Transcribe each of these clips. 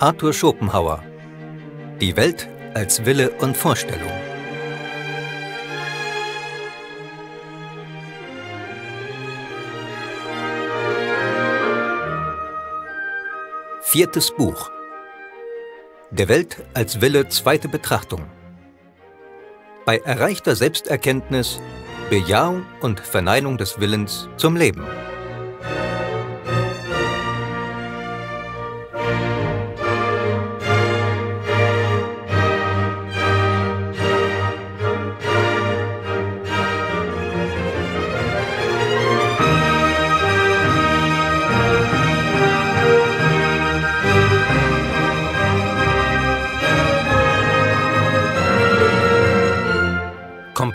Arthur Schopenhauer Die Welt als Wille und Vorstellung Viertes Buch Der Welt als Wille zweite Betrachtung Bei erreichter Selbsterkenntnis Bejahung und Verneinung des Willens zum Leben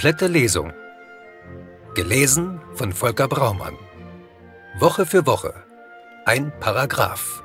komplette Lesung. Gelesen von Volker Braumann. Woche für Woche. Ein Paragraph.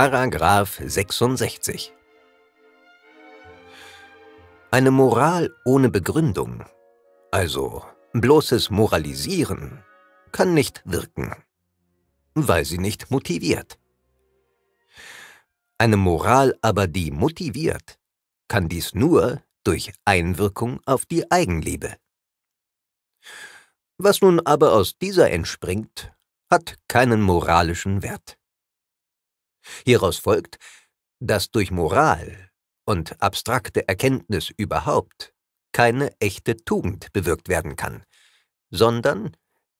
Paragraph 66 Eine Moral ohne Begründung, also bloßes Moralisieren, kann nicht wirken, weil sie nicht motiviert. Eine Moral aber, die motiviert, kann dies nur durch Einwirkung auf die Eigenliebe. Was nun aber aus dieser entspringt, hat keinen moralischen Wert. Hieraus folgt, dass durch Moral und abstrakte Erkenntnis überhaupt keine echte Tugend bewirkt werden kann, sondern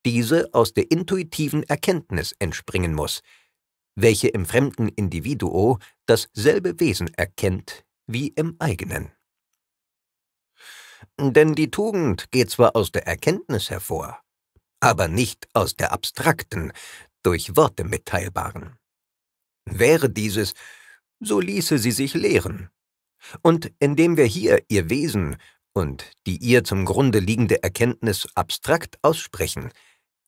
diese aus der intuitiven Erkenntnis entspringen muss, welche im fremden Individuo dasselbe Wesen erkennt wie im eigenen. Denn die Tugend geht zwar aus der Erkenntnis hervor, aber nicht aus der abstrakten, durch Worte mitteilbaren. Wäre dieses, so ließe sie sich lehren. Und indem wir hier ihr Wesen und die ihr zum Grunde liegende Erkenntnis abstrakt aussprechen,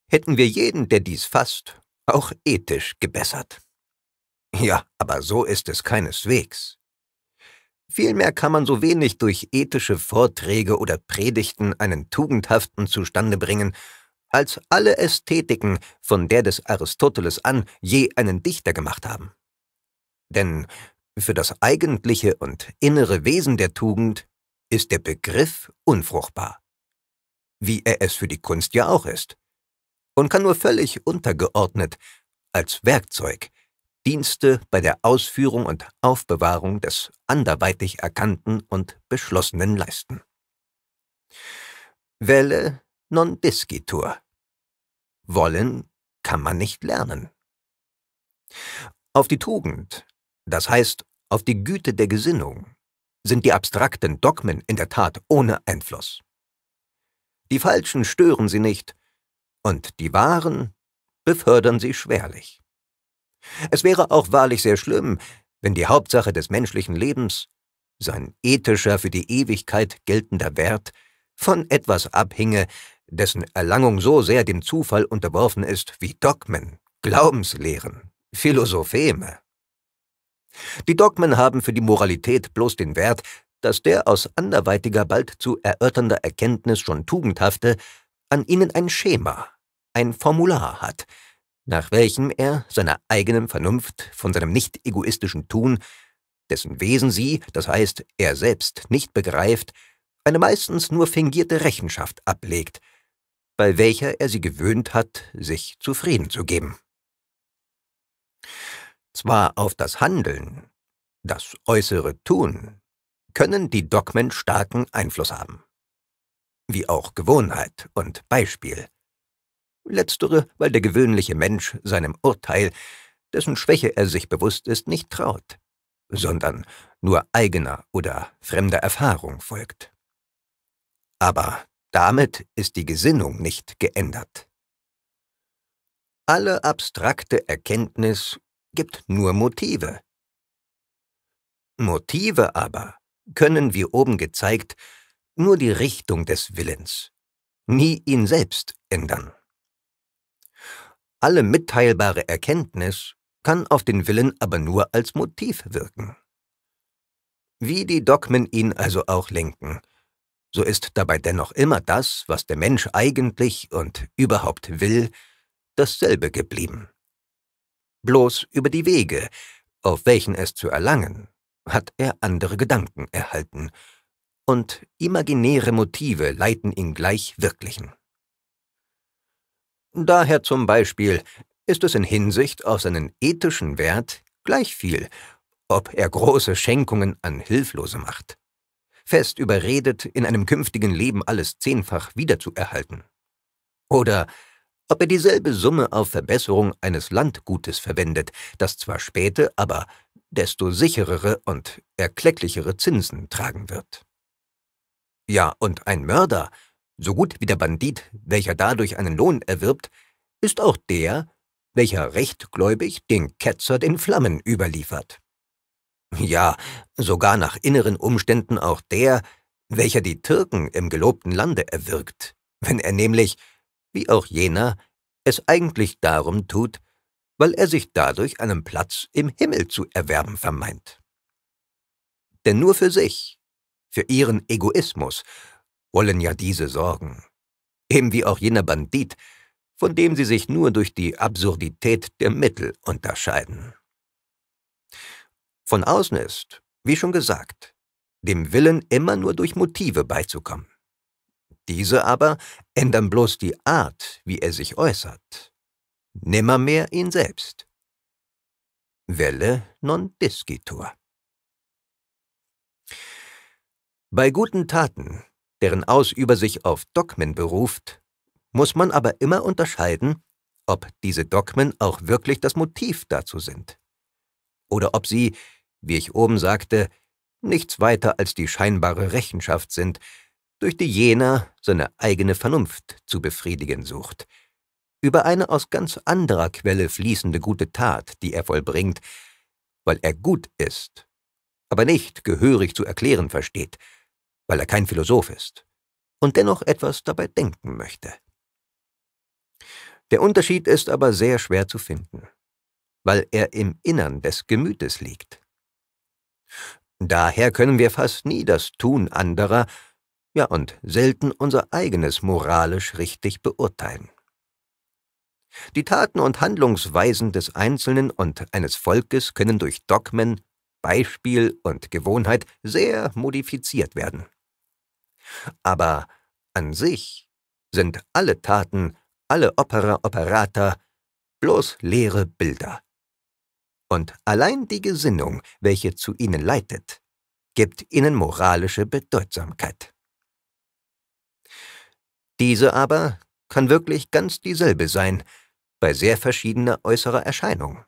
hätten wir jeden, der dies fasst, auch ethisch gebessert. Ja, aber so ist es keineswegs. Vielmehr kann man so wenig durch ethische Vorträge oder Predigten einen tugendhaften zustande bringen, als alle Ästhetiken, von der des Aristoteles an, je einen Dichter gemacht haben. Denn für das eigentliche und innere Wesen der Tugend ist der Begriff unfruchtbar. Wie er es für die Kunst ja auch ist. Und kann nur völlig untergeordnet als Werkzeug Dienste bei der Ausführung und Aufbewahrung des anderweitig Erkannten und Beschlossenen leisten. Welle non discitur. Wollen kann man nicht lernen. Auf die Tugend, das heißt auf die Güte der Gesinnung, sind die abstrakten Dogmen in der Tat ohne Einfluss. Die falschen stören sie nicht, und die wahren befördern sie schwerlich. Es wäre auch wahrlich sehr schlimm, wenn die Hauptsache des menschlichen Lebens, sein ethischer für die Ewigkeit geltender Wert, von etwas abhinge, dessen Erlangung so sehr dem Zufall unterworfen ist wie Dogmen, Glaubenslehren, Philosopheme. Die Dogmen haben für die Moralität bloß den Wert, dass der aus anderweitiger bald zu erörternder Erkenntnis schon tugendhafte an ihnen ein Schema, ein Formular hat, nach welchem er seiner eigenen Vernunft von seinem nicht egoistischen Tun, dessen Wesen sie, das heißt er selbst, nicht begreift, eine meistens nur fingierte Rechenschaft ablegt – bei welcher er sie gewöhnt hat, sich zufrieden zu geben. Zwar auf das Handeln, das äußere Tun, können die Dogmen starken Einfluss haben. Wie auch Gewohnheit und Beispiel. Letztere, weil der gewöhnliche Mensch seinem Urteil, dessen Schwäche er sich bewusst ist, nicht traut, sondern nur eigener oder fremder Erfahrung folgt. Aber damit ist die Gesinnung nicht geändert. Alle abstrakte Erkenntnis gibt nur Motive. Motive aber können, wie oben gezeigt, nur die Richtung des Willens, nie ihn selbst ändern. Alle mitteilbare Erkenntnis kann auf den Willen aber nur als Motiv wirken. Wie die Dogmen ihn also auch lenken, so ist dabei dennoch immer das, was der Mensch eigentlich und überhaupt will, dasselbe geblieben. Bloß über die Wege, auf welchen es zu erlangen, hat er andere Gedanken erhalten, und imaginäre Motive leiten ihn gleich wirklichen. Daher zum Beispiel ist es in Hinsicht auf seinen ethischen Wert gleich viel, ob er große Schenkungen an Hilflose macht fest überredet, in einem künftigen Leben alles zehnfach wiederzuerhalten. Oder ob er dieselbe Summe auf Verbesserung eines Landgutes verwendet, das zwar späte, aber desto sicherere und erklecklichere Zinsen tragen wird. Ja, und ein Mörder, so gut wie der Bandit, welcher dadurch einen Lohn erwirbt, ist auch der, welcher rechtgläubig den Ketzer den Flammen überliefert. Ja, sogar nach inneren Umständen auch der, welcher die Türken im gelobten Lande erwirkt, wenn er nämlich, wie auch jener, es eigentlich darum tut, weil er sich dadurch einen Platz im Himmel zu erwerben vermeint. Denn nur für sich, für ihren Egoismus, wollen ja diese sorgen, eben wie auch jener Bandit, von dem sie sich nur durch die Absurdität der Mittel unterscheiden von außen ist, wie schon gesagt, dem Willen immer nur durch Motive beizukommen. Diese aber ändern bloß die Art, wie er sich äußert. Nimmermehr ihn selbst. Welle non discitur. Bei guten Taten, deren Ausüber sich auf Dogmen beruft, muss man aber immer unterscheiden, ob diese Dogmen auch wirklich das Motiv dazu sind oder ob sie wie ich oben sagte, nichts weiter als die scheinbare Rechenschaft sind, durch die jener seine eigene Vernunft zu befriedigen sucht. Über eine aus ganz anderer Quelle fließende gute Tat, die er vollbringt, weil er gut ist, aber nicht gehörig zu erklären versteht, weil er kein Philosoph ist und dennoch etwas dabei denken möchte. Der Unterschied ist aber sehr schwer zu finden, weil er im Innern des Gemütes liegt. Daher können wir fast nie das Tun anderer, ja und selten unser eigenes moralisch richtig beurteilen. Die Taten und Handlungsweisen des Einzelnen und eines Volkes können durch Dogmen, Beispiel und Gewohnheit sehr modifiziert werden. Aber an sich sind alle Taten, alle Opera operata bloß leere Bilder, und allein die Gesinnung, welche zu ihnen leitet, gibt ihnen moralische Bedeutsamkeit. Diese aber kann wirklich ganz dieselbe sein, bei sehr verschiedener äußerer Erscheinung.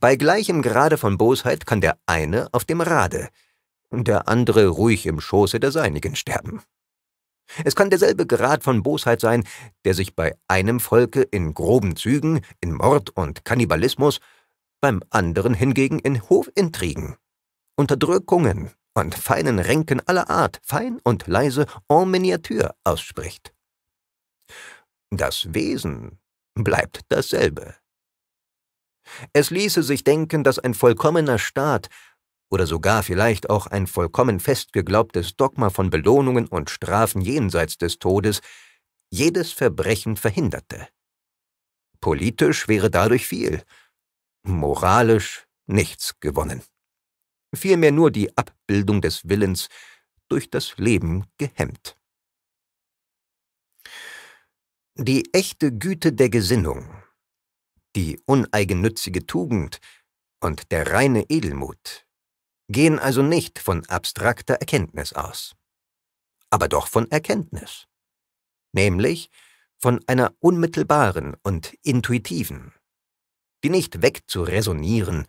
Bei gleichem Grade von Bosheit kann der eine auf dem Rade, der andere ruhig im Schoße der Seinigen sterben. Es kann derselbe Grad von Bosheit sein, der sich bei einem Volke in groben Zügen, in Mord und Kannibalismus beim anderen hingegen in Hofintrigen, Unterdrückungen und feinen Ränken aller Art, fein und leise en miniature ausspricht. Das Wesen bleibt dasselbe. Es ließe sich denken, dass ein vollkommener Staat oder sogar vielleicht auch ein vollkommen fest geglaubtes Dogma von Belohnungen und Strafen jenseits des Todes jedes Verbrechen verhinderte. Politisch wäre dadurch viel, moralisch nichts gewonnen. Vielmehr nur die Abbildung des Willens durch das Leben gehemmt. Die echte Güte der Gesinnung, die uneigennützige Tugend und der reine Edelmut gehen also nicht von abstrakter Erkenntnis aus, aber doch von Erkenntnis, nämlich von einer unmittelbaren und intuitiven, die nicht wegzuresonieren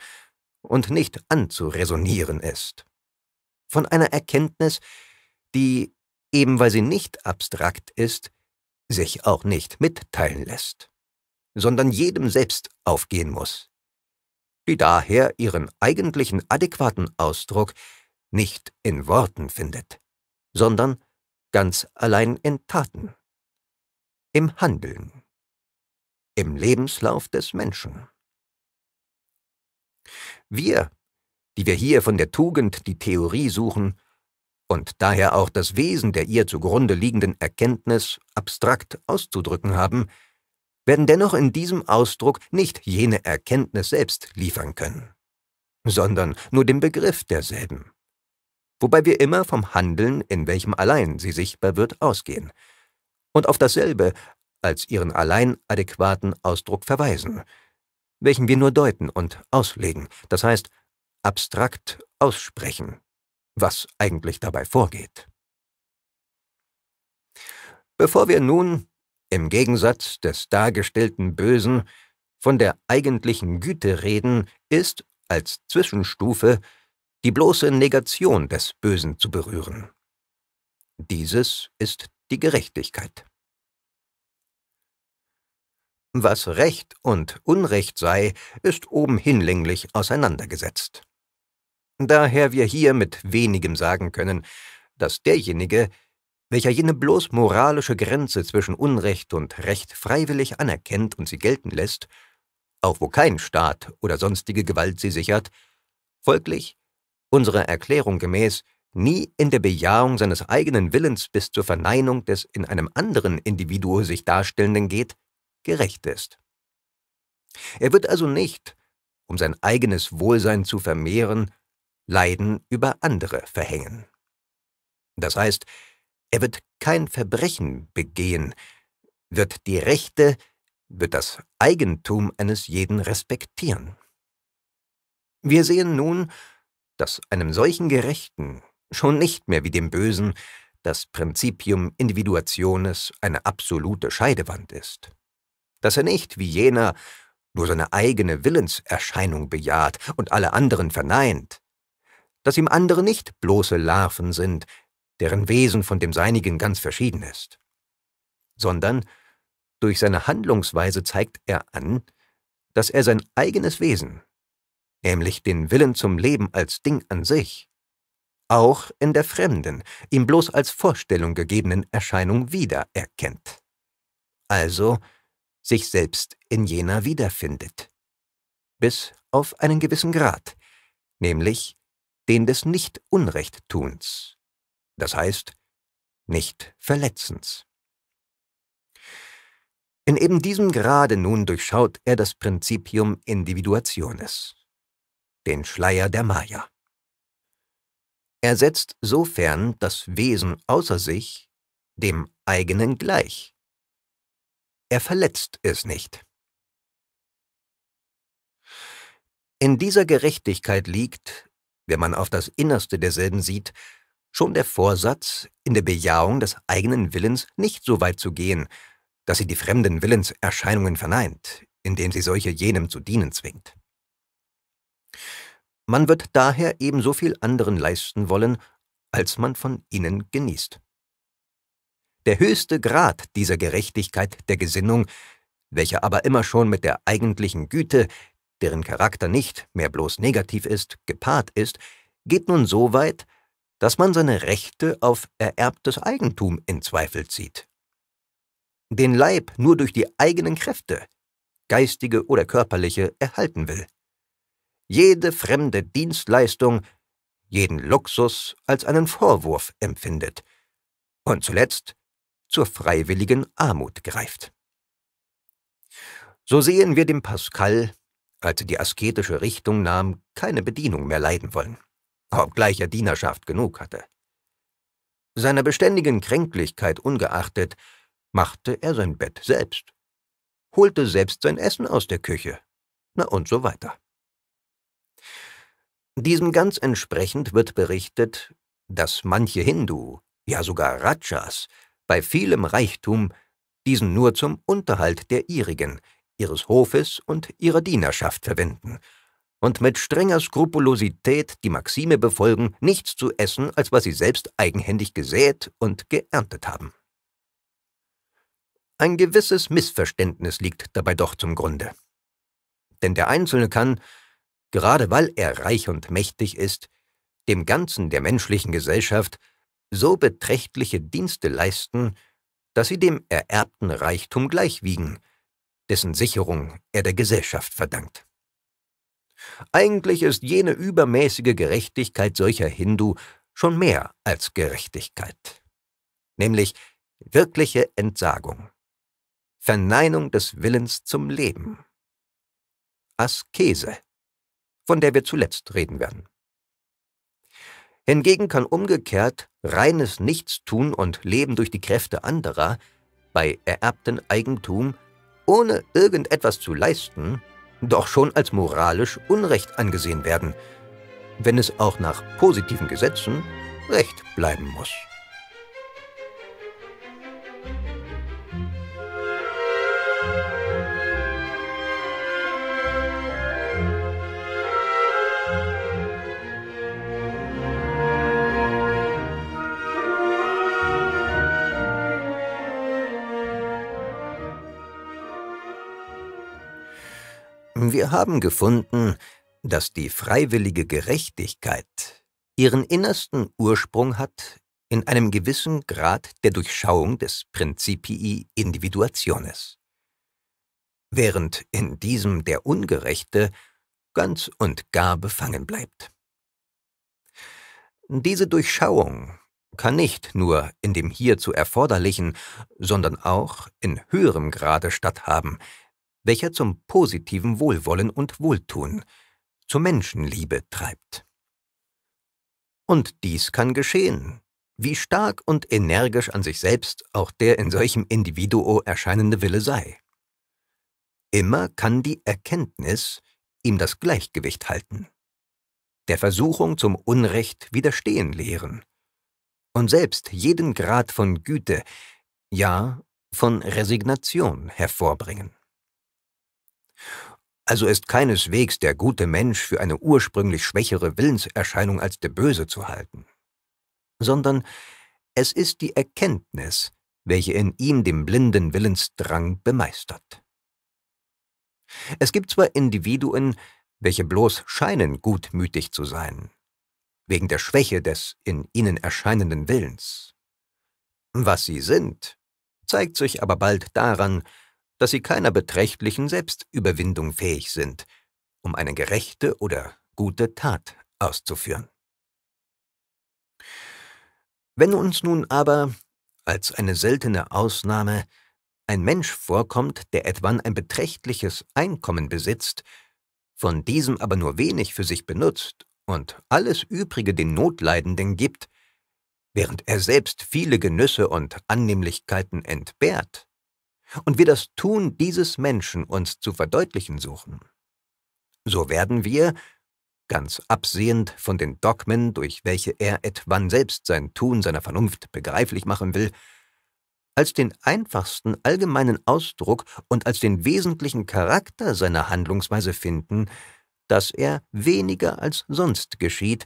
und nicht anzuresonieren ist. Von einer Erkenntnis, die, eben weil sie nicht abstrakt ist, sich auch nicht mitteilen lässt, sondern jedem selbst aufgehen muss, die daher ihren eigentlichen adäquaten Ausdruck nicht in Worten findet, sondern ganz allein in Taten, im Handeln, im Lebenslauf des Menschen. Wir, die wir hier von der Tugend die Theorie suchen und daher auch das Wesen der ihr zugrunde liegenden Erkenntnis abstrakt auszudrücken haben, werden dennoch in diesem Ausdruck nicht jene Erkenntnis selbst liefern können, sondern nur den Begriff derselben, wobei wir immer vom Handeln, in welchem allein sie sichtbar wird, ausgehen und auf dasselbe als ihren allein adäquaten Ausdruck verweisen – welchen wir nur deuten und auslegen, das heißt abstrakt aussprechen, was eigentlich dabei vorgeht. Bevor wir nun, im Gegensatz des dargestellten Bösen, von der eigentlichen Güte reden, ist als Zwischenstufe die bloße Negation des Bösen zu berühren. Dieses ist die Gerechtigkeit. Was Recht und Unrecht sei, ist oben hinlänglich auseinandergesetzt. Daher wir hier mit wenigem sagen können, dass derjenige, welcher jene bloß moralische Grenze zwischen Unrecht und Recht freiwillig anerkennt und sie gelten lässt, auch wo kein Staat oder sonstige Gewalt sie sichert, folglich, unserer Erklärung gemäß, nie in der Bejahung seines eigenen Willens bis zur Verneinung des in einem anderen Individuum sich Darstellenden geht, gerecht ist. Er wird also nicht, um sein eigenes Wohlsein zu vermehren, Leiden über andere verhängen. Das heißt, er wird kein Verbrechen begehen, wird die Rechte, wird das Eigentum eines jeden respektieren. Wir sehen nun, dass einem solchen Gerechten schon nicht mehr wie dem Bösen das Prinzipium Individuationes eine absolute Scheidewand ist dass er nicht, wie jener, nur seine eigene Willenserscheinung bejaht und alle anderen verneint, dass ihm andere nicht bloße Larven sind, deren Wesen von dem seinigen ganz verschieden ist, sondern durch seine Handlungsweise zeigt er an, dass er sein eigenes Wesen, nämlich den Willen zum Leben als Ding an sich, auch in der fremden, ihm bloß als Vorstellung gegebenen Erscheinung wiedererkennt. Also sich selbst in jener wiederfindet. Bis auf einen gewissen Grad, nämlich den des Nicht-Unrecht-Tuns, das heißt Nicht-Verletzens. In eben diesem Grade nun durchschaut er das Prinzipium Individuationes, den Schleier der Maya. Er setzt sofern das Wesen außer sich dem eigenen gleich, er verletzt es nicht. In dieser Gerechtigkeit liegt, wenn man auf das Innerste derselben sieht, schon der Vorsatz, in der Bejahung des eigenen Willens nicht so weit zu gehen, dass sie die fremden Willenserscheinungen verneint, indem sie solche jenem zu dienen zwingt. Man wird daher ebenso viel anderen leisten wollen, als man von ihnen genießt der höchste Grad dieser Gerechtigkeit der Gesinnung, welcher aber immer schon mit der eigentlichen Güte, deren Charakter nicht mehr bloß negativ ist, gepaart ist, geht nun so weit, dass man seine Rechte auf ererbtes Eigentum in Zweifel zieht. Den Leib nur durch die eigenen Kräfte, geistige oder körperliche, erhalten will. Jede fremde Dienstleistung, jeden Luxus als einen Vorwurf empfindet. Und zuletzt zur freiwilligen Armut greift. So sehen wir dem Pascal, als er die asketische Richtung nahm, keine Bedienung mehr leiden wollen, obgleich er Dienerschaft genug hatte. Seiner beständigen Kränklichkeit ungeachtet machte er sein Bett selbst, holte selbst sein Essen aus der Küche, na und so weiter. Diesem ganz entsprechend wird berichtet, dass manche Hindu, ja sogar Rajas, bei vielem Reichtum, diesen nur zum Unterhalt der ihrigen, ihres Hofes und ihrer Dienerschaft verwenden, und mit strenger Skrupulosität die Maxime befolgen, nichts zu essen, als was sie selbst eigenhändig gesät und geerntet haben. Ein gewisses Missverständnis liegt dabei doch zum Grunde. Denn der Einzelne kann, gerade weil er reich und mächtig ist, dem Ganzen der menschlichen Gesellschaft so beträchtliche Dienste leisten, dass sie dem ererbten Reichtum gleichwiegen, dessen Sicherung er der Gesellschaft verdankt. Eigentlich ist jene übermäßige Gerechtigkeit solcher Hindu schon mehr als Gerechtigkeit, nämlich wirkliche Entsagung, Verneinung des Willens zum Leben, Askese, von der wir zuletzt reden werden. Hingegen kann umgekehrt reines Nichtstun und Leben durch die Kräfte anderer bei ererbtem Eigentum, ohne irgendetwas zu leisten, doch schon als moralisch Unrecht angesehen werden, wenn es auch nach positiven Gesetzen Recht bleiben muss. Wir haben gefunden, dass die freiwillige Gerechtigkeit ihren innersten Ursprung hat in einem gewissen Grad der Durchschauung des Principii Individuationes. Während in diesem der Ungerechte ganz und gar befangen bleibt. Diese Durchschauung kann nicht nur in dem hierzu erforderlichen, sondern auch in höherem Grade statthaben, welcher zum positiven Wohlwollen und Wohltun, zur Menschenliebe treibt. Und dies kann geschehen, wie stark und energisch an sich selbst auch der in solchem Individuo erscheinende Wille sei. Immer kann die Erkenntnis ihm das Gleichgewicht halten, der Versuchung zum Unrecht widerstehen lehren und selbst jeden Grad von Güte, ja von Resignation hervorbringen. Also ist keineswegs der gute Mensch für eine ursprünglich schwächere Willenserscheinung als der böse zu halten, sondern es ist die Erkenntnis, welche in ihm den blinden Willensdrang bemeistert. Es gibt zwar Individuen, welche bloß scheinen gutmütig zu sein, wegen der Schwäche des in ihnen erscheinenden Willens. Was sie sind, zeigt sich aber bald daran, dass sie keiner beträchtlichen Selbstüberwindung fähig sind, um eine gerechte oder gute Tat auszuführen. Wenn uns nun aber, als eine seltene Ausnahme, ein Mensch vorkommt, der etwan ein beträchtliches Einkommen besitzt, von diesem aber nur wenig für sich benutzt und alles Übrige den Notleidenden gibt, während er selbst viele Genüsse und Annehmlichkeiten entbehrt, und wir das Tun dieses Menschen uns zu verdeutlichen suchen, so werden wir, ganz absehend von den Dogmen, durch welche er etwann selbst sein Tun seiner Vernunft begreiflich machen will, als den einfachsten allgemeinen Ausdruck und als den wesentlichen Charakter seiner Handlungsweise finden, dass er weniger als sonst geschieht,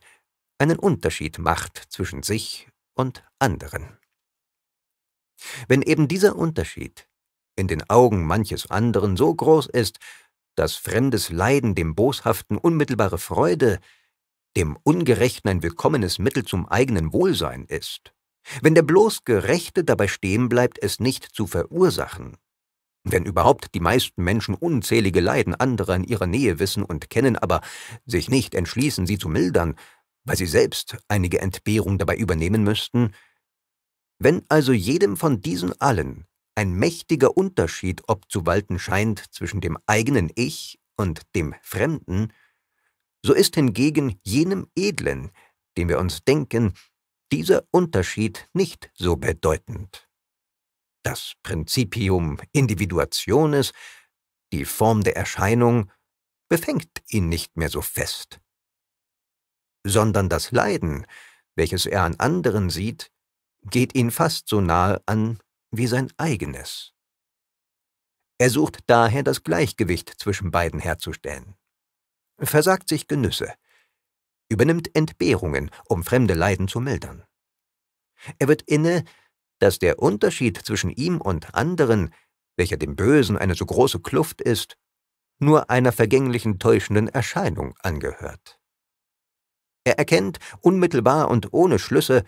einen Unterschied macht zwischen sich und anderen. Wenn eben dieser Unterschied in den Augen manches anderen so groß ist, dass fremdes Leiden dem Boshaften unmittelbare Freude, dem Ungerechten ein willkommenes Mittel zum eigenen Wohlsein ist. Wenn der bloß Gerechte dabei stehen bleibt, es nicht zu verursachen. Wenn überhaupt die meisten Menschen unzählige Leiden anderer in ihrer Nähe wissen und kennen, aber sich nicht entschließen, sie zu mildern, weil sie selbst einige Entbehrung dabei übernehmen müssten, wenn also jedem von diesen allen ein mächtiger Unterschied obzuwalten scheint zwischen dem eigenen Ich und dem Fremden, so ist hingegen jenem Edlen, dem wir uns denken, dieser Unterschied nicht so bedeutend. Das Prinzipium Individuationes, die Form der Erscheinung, befängt ihn nicht mehr so fest. Sondern das Leiden, welches er an anderen sieht, geht ihn fast so nahe an wie sein eigenes. Er sucht daher das Gleichgewicht zwischen beiden herzustellen, versagt sich Genüsse, übernimmt Entbehrungen, um fremde Leiden zu mildern. Er wird inne, dass der Unterschied zwischen ihm und anderen, welcher dem Bösen eine so große Kluft ist, nur einer vergänglichen täuschenden Erscheinung angehört. Er erkennt unmittelbar und ohne Schlüsse,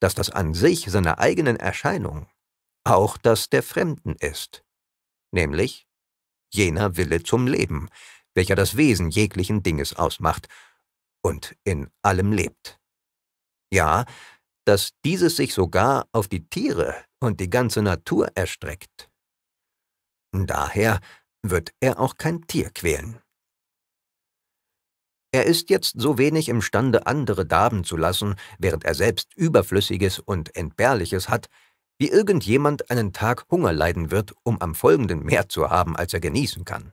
dass das an sich seiner eigenen Erscheinung auch das der Fremden ist, nämlich jener Wille zum Leben, welcher das Wesen jeglichen Dinges ausmacht und in allem lebt. Ja, dass dieses sich sogar auf die Tiere und die ganze Natur erstreckt. Daher wird er auch kein Tier quälen. Er ist jetzt so wenig imstande, andere darben zu lassen, während er selbst Überflüssiges und Entbehrliches hat, wie irgendjemand einen Tag Hunger leiden wird, um am folgenden mehr zu haben, als er genießen kann.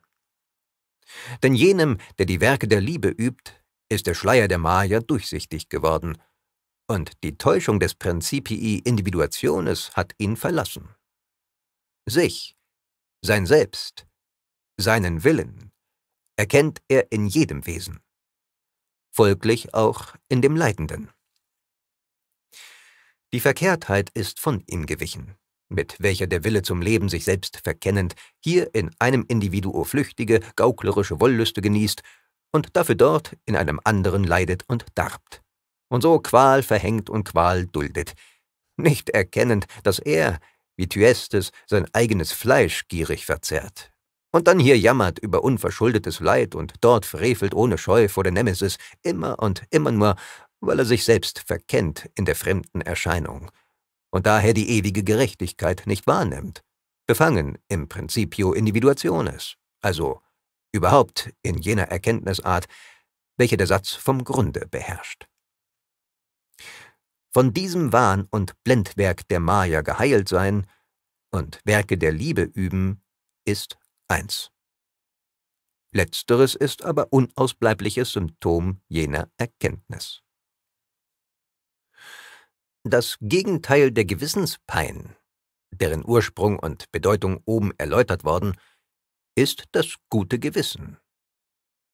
Denn jenem, der die Werke der Liebe übt, ist der Schleier der Maya durchsichtig geworden, und die Täuschung des Principii Individuationes hat ihn verlassen. Sich, sein Selbst, seinen Willen erkennt er in jedem Wesen, folglich auch in dem Leidenden. Die Verkehrtheit ist von ihm gewichen, mit welcher der Wille zum Leben sich selbst verkennend hier in einem Individuo flüchtige, gauklerische Wollüste genießt und dafür dort in einem anderen leidet und darbt. Und so Qual verhängt und Qual duldet, nicht erkennend, dass er, wie Thyestes, sein eigenes Fleisch gierig verzehrt. Und dann hier jammert über unverschuldetes Leid und dort frevelt ohne Scheu vor der Nemesis immer und immer nur weil er sich selbst verkennt in der fremden Erscheinung und daher die ewige Gerechtigkeit nicht wahrnimmt, befangen im Principio Individuationes, also überhaupt in jener Erkenntnisart, welche der Satz vom Grunde beherrscht. Von diesem Wahn und Blendwerk der Maya geheilt sein und Werke der Liebe üben, ist eins. Letzteres ist aber unausbleibliches Symptom jener Erkenntnis. Das Gegenteil der Gewissenspein, deren Ursprung und Bedeutung oben erläutert worden, ist das gute Gewissen.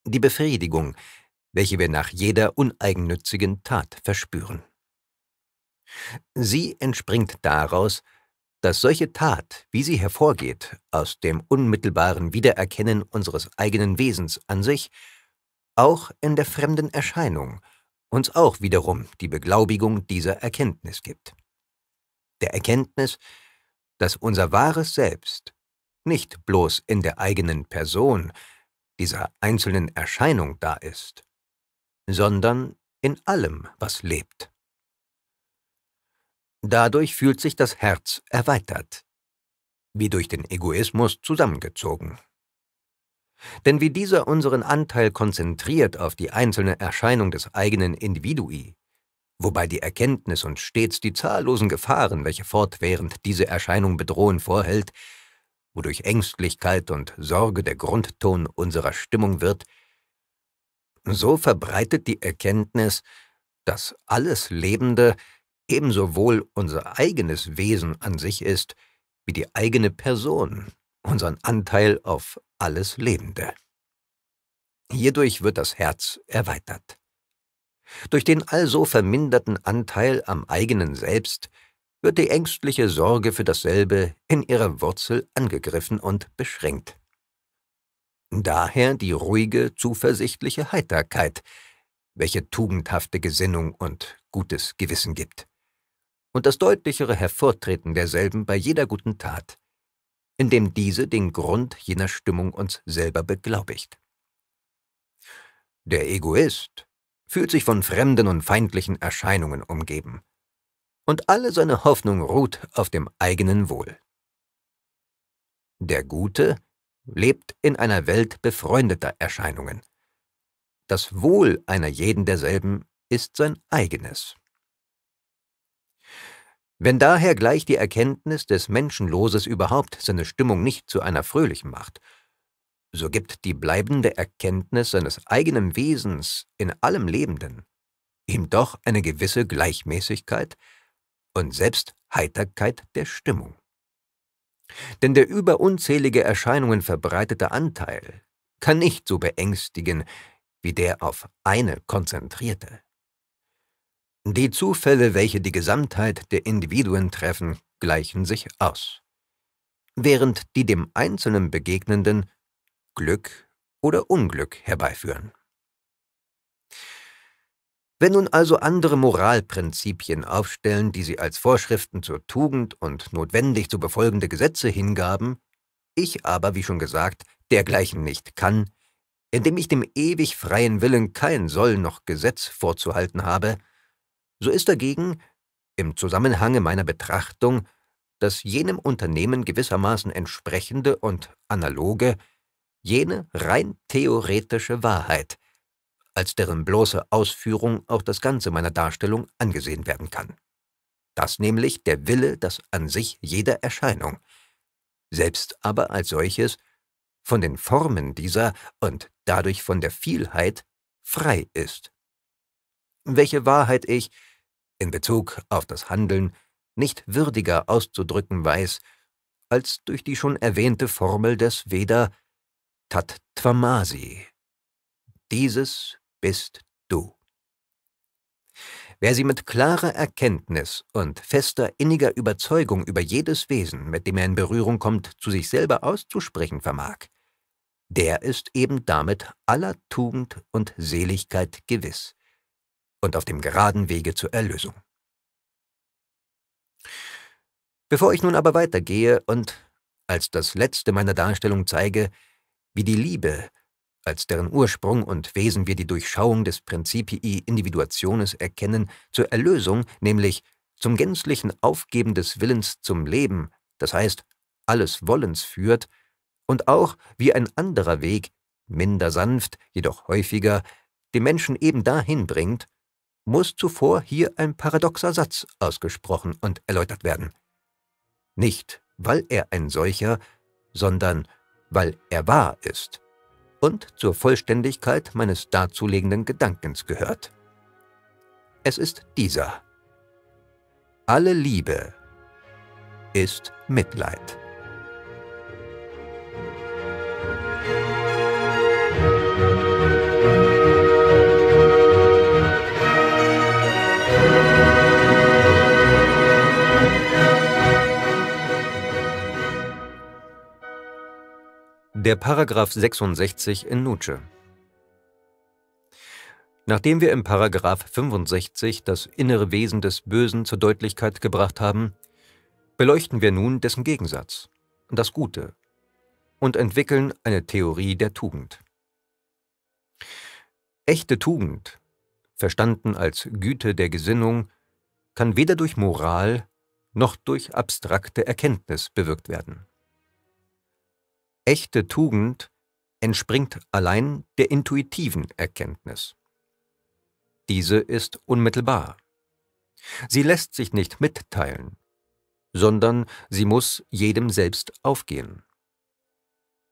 Die Befriedigung, welche wir nach jeder uneigennützigen Tat verspüren. Sie entspringt daraus, dass solche Tat, wie sie hervorgeht, aus dem unmittelbaren Wiedererkennen unseres eigenen Wesens an sich, auch in der fremden Erscheinung uns auch wiederum die Beglaubigung dieser Erkenntnis gibt. Der Erkenntnis, dass unser wahres Selbst nicht bloß in der eigenen Person, dieser einzelnen Erscheinung da ist, sondern in allem, was lebt. Dadurch fühlt sich das Herz erweitert, wie durch den Egoismus zusammengezogen. Denn wie dieser unseren Anteil konzentriert auf die einzelne Erscheinung des eigenen Individui, wobei die Erkenntnis uns stets die zahllosen Gefahren, welche fortwährend diese Erscheinung bedrohen, vorhält, wodurch Ängstlichkeit und Sorge der Grundton unserer Stimmung wird, so verbreitet die Erkenntnis, dass alles Lebende ebenso wohl unser eigenes Wesen an sich ist, wie die eigene Person, unseren Anteil auf alles Lebende. Hierdurch wird das Herz erweitert. Durch den also verminderten Anteil am eigenen Selbst wird die ängstliche Sorge für dasselbe in ihrer Wurzel angegriffen und beschränkt. Daher die ruhige, zuversichtliche Heiterkeit, welche tugendhafte Gesinnung und gutes Gewissen gibt, und das deutlichere Hervortreten derselben bei jeder guten Tat, indem diese den Grund jener Stimmung uns selber beglaubigt. Der Egoist fühlt sich von fremden und feindlichen Erscheinungen umgeben, und alle seine Hoffnung ruht auf dem eigenen Wohl. Der Gute lebt in einer Welt befreundeter Erscheinungen. Das Wohl einer jeden derselben ist sein eigenes. Wenn daher gleich die Erkenntnis des Menschenloses überhaupt seine Stimmung nicht zu einer fröhlichen macht, so gibt die bleibende Erkenntnis seines eigenen Wesens in allem Lebenden ihm doch eine gewisse Gleichmäßigkeit und selbst Heiterkeit der Stimmung. Denn der über unzählige Erscheinungen verbreitete Anteil kann nicht so beängstigen wie der auf eine konzentrierte. Die Zufälle, welche die Gesamtheit der Individuen treffen, gleichen sich aus. Während die dem Einzelnen begegnenden Glück oder Unglück herbeiführen. Wenn nun also andere Moralprinzipien aufstellen, die sie als Vorschriften zur Tugend und notwendig zu befolgende Gesetze hingaben, ich aber, wie schon gesagt, dergleichen nicht kann, indem ich dem ewig freien Willen kein Soll noch Gesetz vorzuhalten habe, so ist dagegen im Zusammenhange meiner Betrachtung das jenem Unternehmen gewissermaßen entsprechende und analoge, jene rein theoretische Wahrheit, als deren bloße Ausführung auch das Ganze meiner Darstellung angesehen werden kann. Das nämlich der Wille, das an sich jeder Erscheinung, selbst aber als solches, von den Formen dieser und dadurch von der Vielheit frei ist. Welche Wahrheit ich, in Bezug auf das Handeln nicht würdiger auszudrücken weiß, als durch die schon erwähnte Formel des Veda Tat Tvamasi. Dieses bist du. Wer sie mit klarer Erkenntnis und fester inniger Überzeugung über jedes Wesen, mit dem er in Berührung kommt, zu sich selber auszusprechen vermag, der ist eben damit aller Tugend und Seligkeit gewiss und auf dem geraden Wege zur Erlösung. Bevor ich nun aber weitergehe und als das letzte meiner Darstellung zeige, wie die Liebe, als deren Ursprung und Wesen wir die Durchschauung des Prinzipii Individuationes erkennen, zur Erlösung, nämlich zum gänzlichen Aufgeben des Willens zum Leben, das heißt alles Wollens führt, und auch wie ein anderer Weg, minder sanft, jedoch häufiger, den Menschen eben dahin bringt, muss zuvor hier ein paradoxer Satz ausgesprochen und erläutert werden. Nicht, weil er ein solcher, sondern weil er wahr ist und zur Vollständigkeit meines darzulegenden Gedankens gehört. Es ist dieser. Alle Liebe ist Mitleid. Der Paragraph 66 in Nutsche. Nachdem wir im Paragraph 65 das innere Wesen des Bösen zur Deutlichkeit gebracht haben, beleuchten wir nun dessen Gegensatz, das Gute, und entwickeln eine Theorie der Tugend. Echte Tugend, verstanden als Güte der Gesinnung, kann weder durch Moral noch durch abstrakte Erkenntnis bewirkt werden echte Tugend entspringt allein der intuitiven Erkenntnis. Diese ist unmittelbar. Sie lässt sich nicht mitteilen, sondern sie muss jedem selbst aufgehen.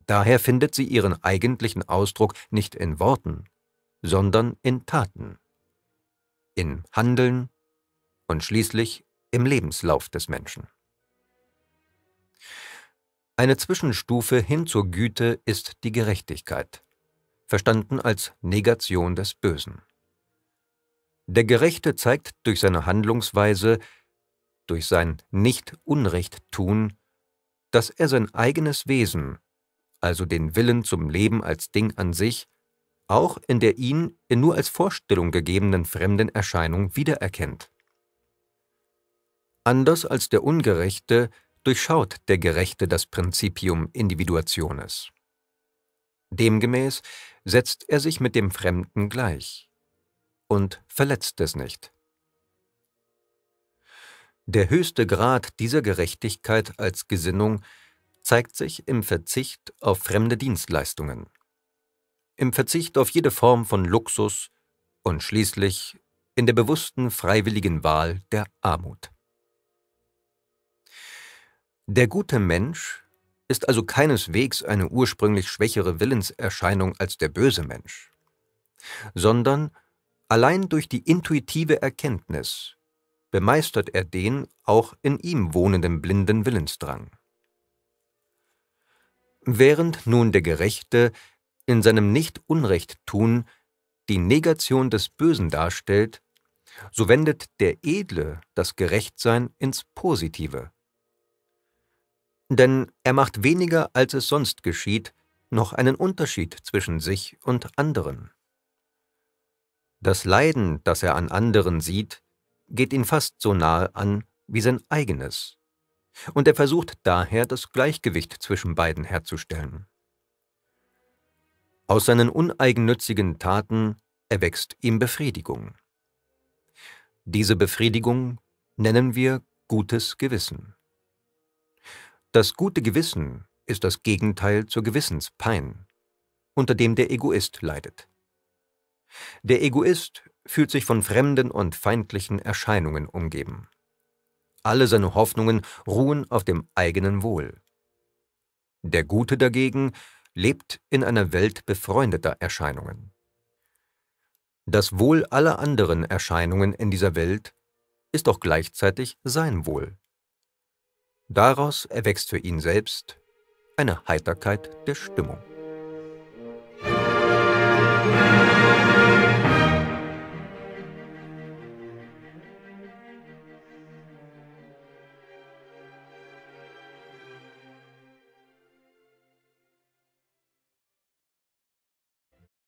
Daher findet sie ihren eigentlichen Ausdruck nicht in Worten, sondern in Taten, in Handeln und schließlich im Lebenslauf des Menschen. Eine Zwischenstufe hin zur Güte ist die Gerechtigkeit, verstanden als Negation des Bösen. Der Gerechte zeigt durch seine Handlungsweise, durch sein Nicht-Unrecht-Tun, dass er sein eigenes Wesen, also den Willen zum Leben als Ding an sich, auch in der ihn in nur als Vorstellung gegebenen fremden Erscheinung wiedererkennt. Anders als der Ungerechte durchschaut der Gerechte das Prinzipium Individuationes. Demgemäß setzt er sich mit dem Fremden gleich und verletzt es nicht. Der höchste Grad dieser Gerechtigkeit als Gesinnung zeigt sich im Verzicht auf fremde Dienstleistungen, im Verzicht auf jede Form von Luxus und schließlich in der bewussten freiwilligen Wahl der Armut. Der gute Mensch ist also keineswegs eine ursprünglich schwächere Willenserscheinung als der böse Mensch, sondern allein durch die intuitive Erkenntnis bemeistert er den auch in ihm wohnenden blinden Willensdrang. Während nun der Gerechte in seinem Nicht-Unrecht-Tun die Negation des Bösen darstellt, so wendet der Edle das Gerechtsein ins Positive denn er macht weniger, als es sonst geschieht, noch einen Unterschied zwischen sich und anderen. Das Leiden, das er an anderen sieht, geht ihn fast so nahe an wie sein eigenes, und er versucht daher, das Gleichgewicht zwischen beiden herzustellen. Aus seinen uneigennützigen Taten erwächst ihm Befriedigung. Diese Befriedigung nennen wir gutes Gewissen. Das gute Gewissen ist das Gegenteil zur Gewissenspein, unter dem der Egoist leidet. Der Egoist fühlt sich von fremden und feindlichen Erscheinungen umgeben. Alle seine Hoffnungen ruhen auf dem eigenen Wohl. Der Gute dagegen lebt in einer Welt befreundeter Erscheinungen. Das Wohl aller anderen Erscheinungen in dieser Welt ist auch gleichzeitig sein Wohl. Daraus erwächst für ihn selbst eine Heiterkeit der Stimmung.